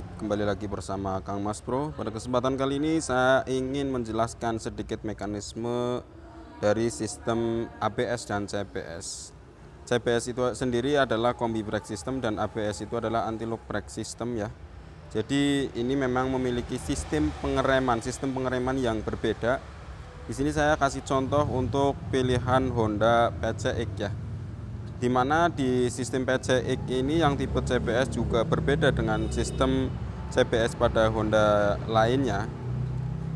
kembali lagi bersama Kang Mas Bro. Pada kesempatan kali ini saya ingin menjelaskan sedikit mekanisme dari sistem ABS dan CBS. CBS itu sendiri adalah kombi brake system dan ABS itu adalah anti-lock brake system ya. Jadi ini memang memiliki sistem pengereman, sistem pengereman yang berbeda. Di sini saya kasih contoh untuk pilihan Honda PCX ya di mana di sistem PCX ini yang tipe CBS juga berbeda dengan sistem CBS pada Honda lainnya.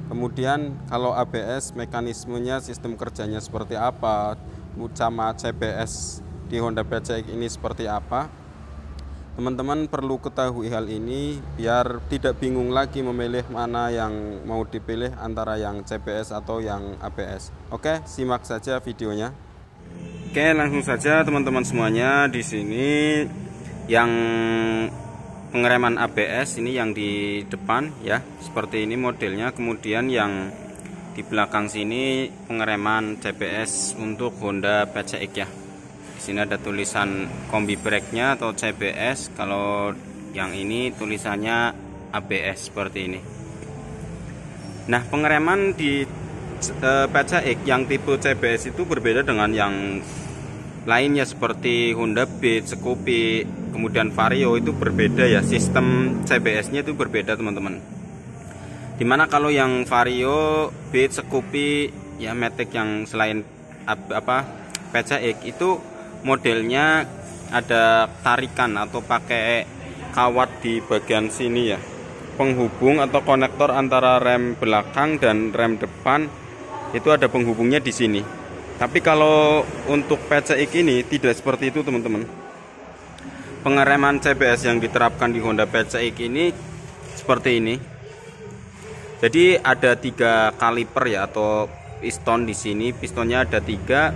Kemudian kalau ABS mekanismenya sistem kerjanya seperti apa, sama CBS di Honda PCX ini seperti apa. Teman-teman perlu ketahui hal ini biar tidak bingung lagi memilih mana yang mau dipilih antara yang CBS atau yang ABS. Oke, simak saja videonya. Oke, langsung saja teman-teman semuanya di sini yang pengereman ABS ini yang di depan ya, seperti ini modelnya. Kemudian yang di belakang sini pengereman CBS untuk Honda PCX ya. Di sini ada tulisan kombi breknya atau CBS, kalau yang ini tulisannya ABS seperti ini. Nah, pengereman di eh, PCX yang tipe CBS itu berbeda dengan yang lainnya seperti Honda Beat, Scoopy, kemudian Vario itu berbeda ya sistem CBS-nya itu berbeda teman-teman. Dimana kalau yang Vario, Beat, Scoopy, ya Matic yang selain apa PCX itu modelnya ada tarikan atau pakai kawat di bagian sini ya penghubung atau konektor antara rem belakang dan rem depan itu ada penghubungnya di sini tapi kalau untuk PCX ini tidak seperti itu teman-teman. Pengereman CBS yang diterapkan di Honda PCX ini seperti ini. Jadi ada tiga kaliper ya atau piston di sini. Pistonnya ada tiga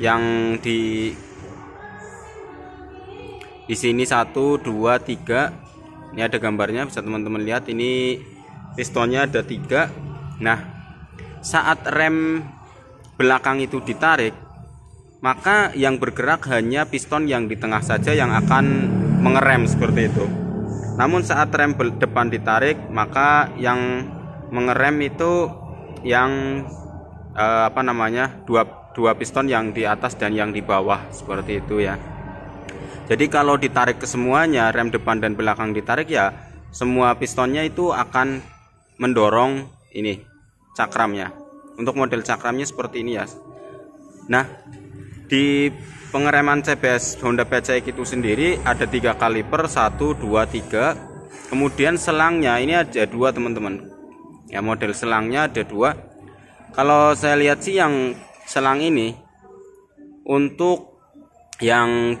yang di di sini satu dua tiga. Ini ada gambarnya bisa teman-teman lihat. Ini pistonnya ada tiga. Nah saat rem belakang itu ditarik, maka yang bergerak hanya piston yang di tengah saja yang akan mengerem seperti itu. Namun saat rem depan ditarik, maka yang mengerem itu yang eh, apa namanya? dua dua piston yang di atas dan yang di bawah seperti itu ya. Jadi kalau ditarik ke semuanya, rem depan dan belakang ditarik ya, semua pistonnya itu akan mendorong ini cakramnya untuk model cakramnya seperti ini ya nah di pengereman CBS Honda PCX itu sendiri ada tiga kaliper 1 2 3 kemudian selangnya ini ada dua teman-teman ya model selangnya ada dua kalau saya lihat sih yang selang ini untuk yang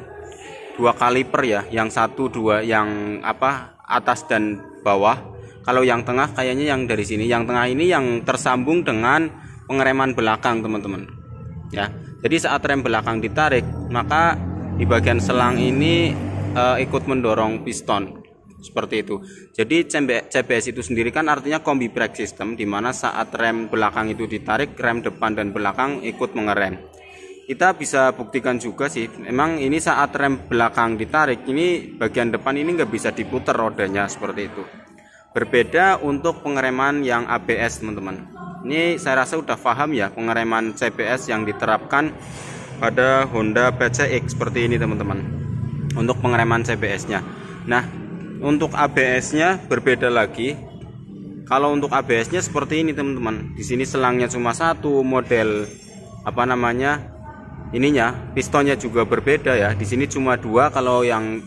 dua kaliper ya yang satu dua yang apa atas dan bawah kalau yang tengah kayaknya yang dari sini yang tengah ini yang tersambung dengan pengereman belakang teman-teman ya jadi saat rem belakang ditarik maka di bagian selang ini e, ikut mendorong piston seperti itu jadi CBS itu sendiri kan artinya kombi brake system dimana saat rem belakang itu ditarik rem depan dan belakang ikut mengerem kita bisa buktikan juga sih memang ini saat rem belakang ditarik ini bagian depan ini nggak bisa diputar rodanya seperti itu berbeda untuk pengereman yang ABS teman-teman ini saya rasa sudah paham ya pengereman CBS yang diterapkan pada Honda PCX seperti ini teman-teman. Untuk pengereman CBS-nya. Nah, untuk ABS-nya berbeda lagi. Kalau untuk ABS-nya seperti ini teman-teman. Di sini selangnya cuma satu model apa namanya? Ininya, pistonnya juga berbeda ya. Di sini cuma dua kalau yang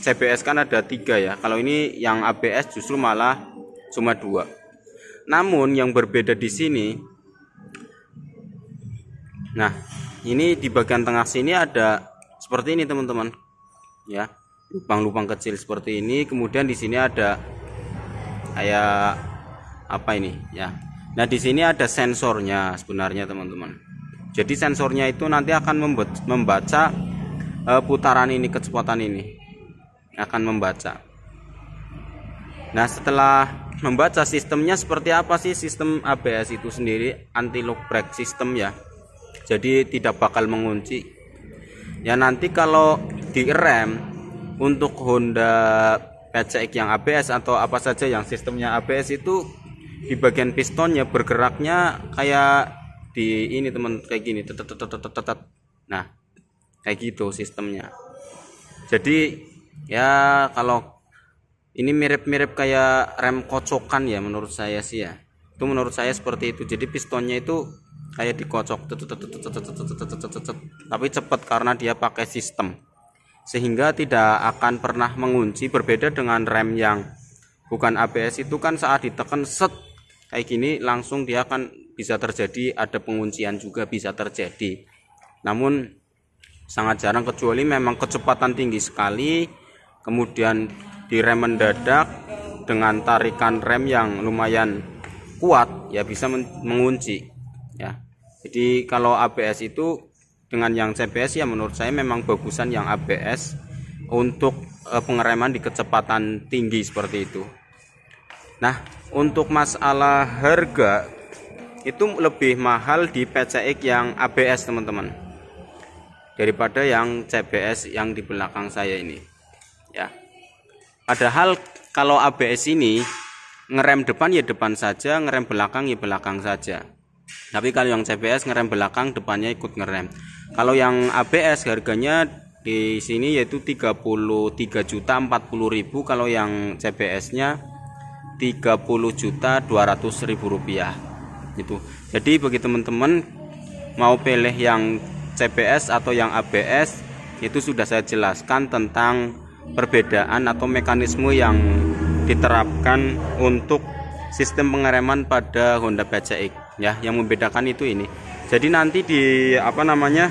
CBS kan ada tiga ya. Kalau ini yang ABS justru malah cuma dua. Namun yang berbeda di sini Nah, ini di bagian tengah sini ada seperti ini teman-teman. Ya. Lubang-lubang kecil seperti ini, kemudian di sini ada kayak apa ini, ya. Nah, di sini ada sensornya sebenarnya teman-teman. Jadi sensornya itu nanti akan membaca e, putaran ini kecepatan ini akan membaca. Nah, setelah membaca sistemnya seperti apa sih sistem ABS itu sendiri anti lock brake sistem ya jadi tidak bakal mengunci ya nanti kalau di rem untuk Honda PCX yang ABS atau apa saja yang sistemnya ABS itu di bagian pistonnya bergeraknya kayak di ini teman kayak gini tetet nah kayak gitu sistemnya jadi ya kalau ini mirip-mirip kayak rem kocokan ya menurut saya sih ya itu menurut saya seperti itu jadi pistonnya itu kayak dikocok tapi cepat karena dia pakai sistem sehingga tidak akan pernah mengunci berbeda dengan rem yang bukan ABS itu kan saat ditekan set kayak gini langsung dia akan bisa terjadi ada penguncian juga bisa terjadi namun sangat jarang kecuali memang kecepatan tinggi sekali kemudian direm mendadak dengan tarikan rem yang lumayan kuat ya bisa mengunci ya jadi kalau ABS itu dengan yang CBS ya menurut saya memang bagusan yang ABS untuk eh, pengereman di kecepatan tinggi seperti itu nah untuk masalah harga itu lebih mahal di PCX yang ABS teman-teman daripada yang CBS yang di belakang saya ini ya Padahal kalau ABS ini ngerem depan ya depan saja, ngerem belakang ya belakang saja. Tapi kalau yang CBS ngerem belakang, depannya ikut ngerem. Kalau yang ABS harganya di sini yaitu 33 juta 40 ribu kalau yang CBS-nya 30 juta 200 ribu rupiah gitu jadi bagi teman-teman mau pilih yang CBS atau yang ABS itu sudah saya jelaskan tentang perbedaan atau mekanisme yang diterapkan untuk sistem pengereman pada Honda PCX ya yang membedakan itu ini jadi nanti di apa namanya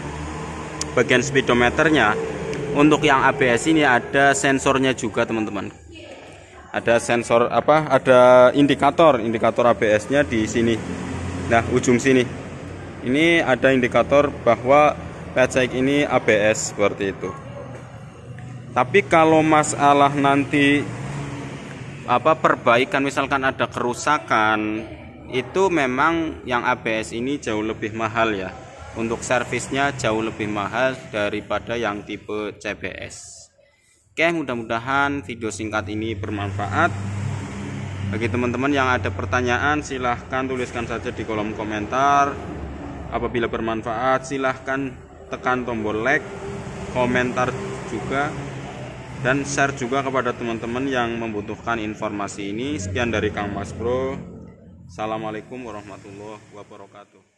bagian speedometernya untuk yang ABS ini ada sensornya juga teman-teman ada sensor apa ada indikator indikator ABS nya di sini nah ujung sini ini ada indikator bahwa PCX ini ABS seperti itu tapi kalau masalah nanti apa perbaikan misalkan ada kerusakan itu memang yang ABS ini jauh lebih mahal ya. Untuk servisnya jauh lebih mahal daripada yang tipe CBS. Oke, mudah-mudahan video singkat ini bermanfaat. Bagi teman-teman yang ada pertanyaan silahkan tuliskan saja di kolom komentar. Apabila bermanfaat silahkan tekan tombol like, komentar juga dan share juga kepada teman-teman yang membutuhkan informasi ini. Sekian dari Kang Mas Bro. Assalamualaikum warahmatullahi wabarakatuh.